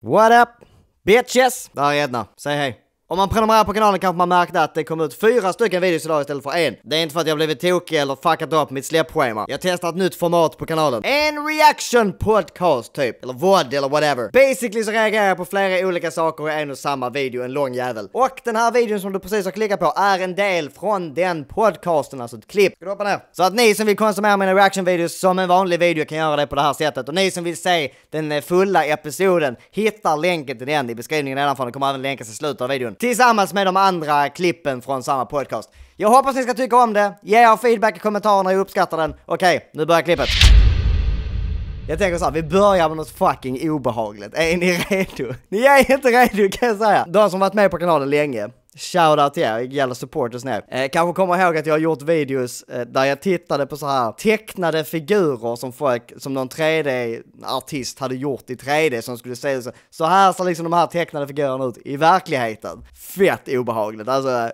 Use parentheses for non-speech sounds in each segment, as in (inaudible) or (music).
What up bitches! Där är Edna, säg hej! Om man prenumererar på kanalen kanske man märkte att det kom ut fyra stycken videos idag istället för en. Det är inte för att jag blivit tokig eller fuckat upp mitt släppschema. Jag testar ett nytt format på kanalen. En reaction podcast typ. Eller vad eller whatever. Basically så reagerar jag på flera olika saker i en och samma video, en lång jävel. Och den här videon som du precis har klickat på är en del från den podcasten, alltså ett klipp. Ska du hoppa ner? Så att ni som vill konsumera mina reaction-videos som en vanlig video kan göra det på det här sättet. Och ni som vill se den fulla episoden hittar länken till den i beskrivningen nedanför. Den kommer även länkas i slutet av videon. Tillsammans med de andra klippen från samma podcast. Jag hoppas ni ska tycka om det. Ge er feedback i kommentarerna, jag uppskattar den. Okej, nu börjar klippet. Jag tänker såhär, vi börjar med något fucking obehagligt. Är ni redo? Ni är inte redo kan jag säga. De som varit med på kanalen länge Shoutout till er, gäller supporters nu. Eh, kanske kommer ihåg att jag har gjort videos eh, där jag tittade på så här tecknade figurer som folk, som någon 3D-artist hade gjort i 3D som skulle se så, så här ser liksom de här tecknade figurerna ut i verkligheten. Fett obehagligt, alltså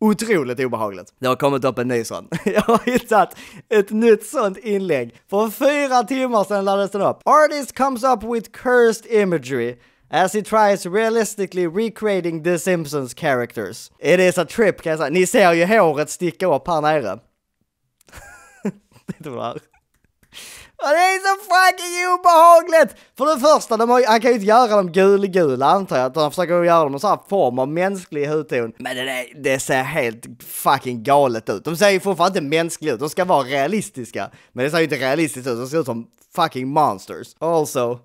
otroligt obehagligt. Det har kommit upp en ny sån. (laughs) Jag har hittat ett nytt sånt inlägg. För fyra timmar sedan laddades den upp. Artist comes up with cursed imagery as he tries realistically recreating The Simpsons characters. It is a trip kan jag säga. Ni ser ju håret sticka upp här nere. (laughs) det var det är så fucking obehagligt! För det första, de har, han kan ju inte göra dem gulgula antar jag, utan han försöker göra dem en sån här form av mänsklig hudton. Men det, det ser helt fucking galet ut. De ser ju fortfarande inte mänskliga ut, de ska vara realistiska. Men det ser ju inte realistiskt ut, de ser ut som fucking monsters. Also,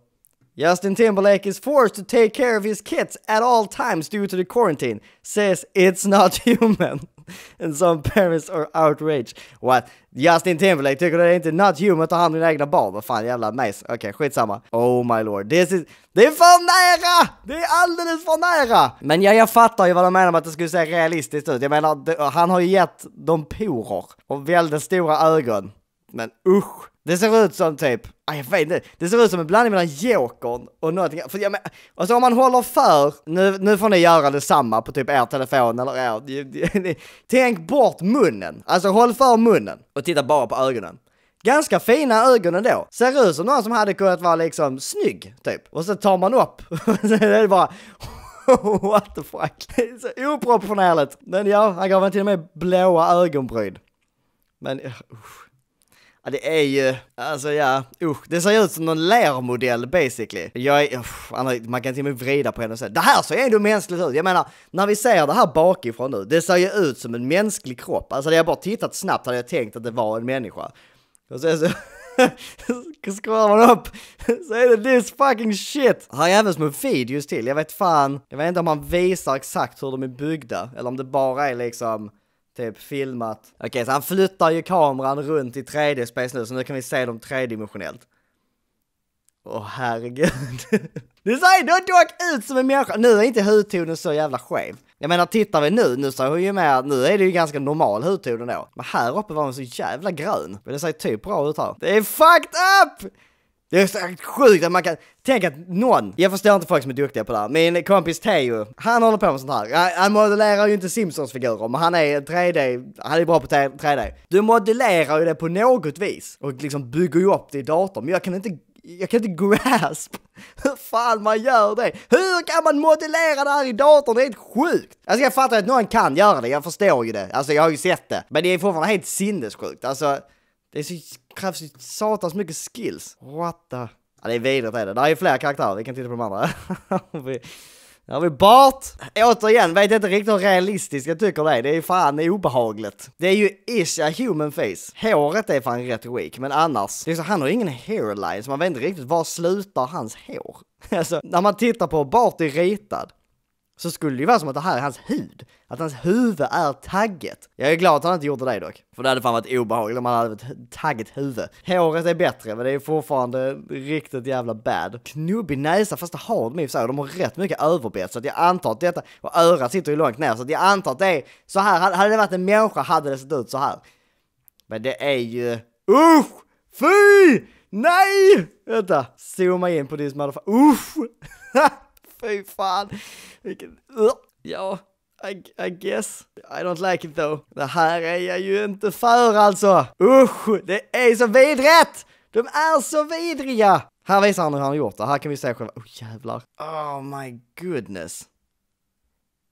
Justin Timberlake is forced to take care of his kids at all times due to the quarantine. Says it's not (laughs) human. And some parents are outraged. What? Justin Timberlake tycker det är inte not human att ta hand om dina egna barn? Vad fan jävla mess. Okej, okay, skitsamma. Oh my lord. This is... Det är för nära! Det är alldeles för nära! Men ja, jag fattar ju vad de menar med att det skulle se realistiskt ut. Jag menar, han har ju gett dem porer och väldigt stora ögon men usch! Det ser ut som typ, ah, jag vet inte, det ser ut som en blandning mellan Jokern och någonting, för jag men, alltså om man håller för, nu, nu får ni göra detsamma på typ er telefon eller er, tänk bort munnen, alltså håll för munnen och titta bara på ögonen. Ganska fina ögonen då. Ser ut som någon som hade kunnat vara liksom snygg, typ. Och så tar man upp, och (laughs) sen är det bara (laughs) What the fuck? så oproportionerligt. Men ja, han gav en till och med blåa ögonbryn. Men usch. Ja, det är ju, alltså ja, usch, det ser ut som någon lermodell basically. Jag är, usch, man kan till och med vrida på henne och säga, det här ser ju ändå mänskligt ut. Jag menar, när vi ser det här bakifrån nu, det ser ju ut som en mänsklig kropp. Alltså hade jag bara tittat snabbt hade jag tänkt att det var en människa. Och sen så, skruvar (laughs) man upp så är det this fucking shit! Har jag även små videos till, jag vet fan, jag vet inte om man visar exakt hur de är byggda, eller om det bara är liksom typ filmat. Okej, okay, så han flyttar ju kameran runt i 3D-space nu, så nu kan vi se dem tredimensionellt. Åh oh, herregud. Nu (laughs) ser du dock ut som en människa. Nu är inte hudtonen så jävla skev. Jag menar tittar vi nu, nu ser hon ju mer, nu är det ju ganska normal hudton då. Men här uppe var hon så jävla grön. Men det ser ju typ bra ut här. Det är fucked up! Det är så sjukt att man kan, tänk att någon, jag förstår inte folk som är duktiga på det här, min kompis Teo, han håller på med sånt här. Han modellerar ju inte Simpsons-figurer, men han är 3D, han är bra på 3D. Du modellerar ju det på något vis och liksom bygger ju upp det i datorn, men jag kan inte jag kan inte grasp hur fan man gör det. Hur kan man modellera det här i datorn? Det är helt sjukt. Alltså jag fattar att någon kan göra det, jag förstår ju det. Alltså jag har ju sett det. Men det är fortfarande helt sinnessjukt. Alltså det så, krävs ju satans mycket skills. What the... Ja, det är vidrigt är det. Där är ju fler karaktärer, vi kan titta på de andra. Där (laughs) har vi Bart! Återigen, vet inte riktigt hur realistiskt jag tycker det är. Det är ju fan obehagligt. Det är ju ish a human face. Håret är fan rätt weak, men annars. Det är så, han har ingen hairline, så man vet inte riktigt var slutar hans hår. (laughs) alltså, när man tittar på Bart är ritad så skulle det ju vara som att det här är hans hud. Att hans huvud är tagget. Jag är glad att han inte gjorde det dock. För det hade fan varit obehagligt om han hade ett tagget huvud. Håret är bättre, men det är fortfarande riktigt jävla bad. Knubbig näsa, fast det har de i sig. De har rätt mycket överbett, så att jag antar att detta... Och örat sitter ju långt ner, så att jag antar att det är... Så här, hade det varit en människa hade det sett ut så här. Men det är ju... Usch! Fy! Nej! Vänta, zooma in på this motherfucker. Usch! (laughs) Fy fan. Vilken... Ja, I, I guess. I don't like it though. Det här är jag ju inte för alltså. Usch, det är så vidrigt! De är så vidriga! Här visar han hur han gjort det. Här kan vi se själva. Oh jävlar. Oh my goodness.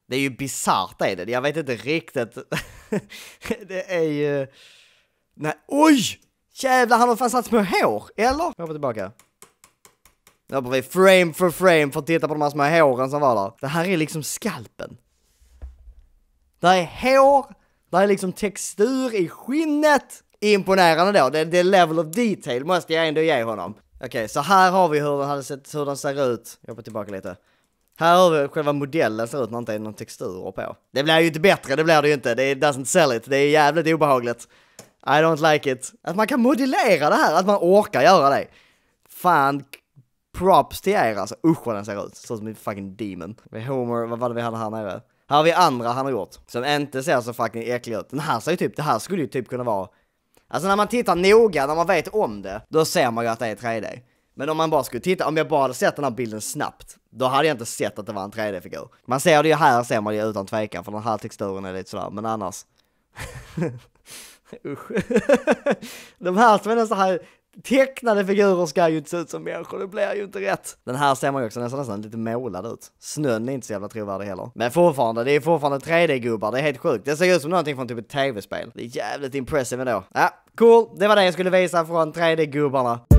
Det är ju bisarrt är det. Jag vet inte riktigt. (laughs) det är ju... Nej, oj! Jävlar, han har fan satt små hår, eller? Jag hoppar tillbaka. Nu hoppar vi frame for frame för att titta på de här små håren som var där. Det här är liksom skalpen. Det här är hår, det här är liksom textur i skinnet. Imponerande då, det, det är level of detail måste jag ändå ge honom. Okej, okay, så här har vi hur den, hade sett, hur den ser ut. Jag hoppar tillbaka lite. Här har vi själva modellen ser ut när det inte är någon textur på. Det blir ju inte bättre, det blir det ju inte. Det doesn't sell it. Det är jävligt obehagligt. I don't like it. Att man kan modellera det här, att man orkar göra det. Fan, props till er alltså. Usch vad den ser ut. Ser ut som en fucking demon. Med Homer, vad var det vi hade här nere? Här har vi andra han har gjort. Som inte ser så fucking äcklig ut. Den här ser ju typ, det här skulle ju typ kunna vara... Alltså när man tittar noga, när man vet om det, då ser man ju att det är 3D. Men om man bara skulle titta, om jag bara hade sett den här bilden snabbt, då hade jag inte sett att det var en 3D-figur. Man ser det ju här, ser man det utan tvekan, för den här texturen är lite sådär, men annars... (laughs) Usch. (laughs) de här som är så här, tecknade figurer ska ju inte se ut som människor, det blir ju inte rätt. Den här ser man ju också nästan, nästan lite målad ut. Snön är inte så jävla trovärdig heller. Men fortfarande, det är fortfarande 3D-gubbar, det är helt sjukt. Det ser ut som någonting från typ ett tv-spel. Det är jävligt impressive ändå. Ja, cool, det var det jag skulle visa från 3D-gubbarna.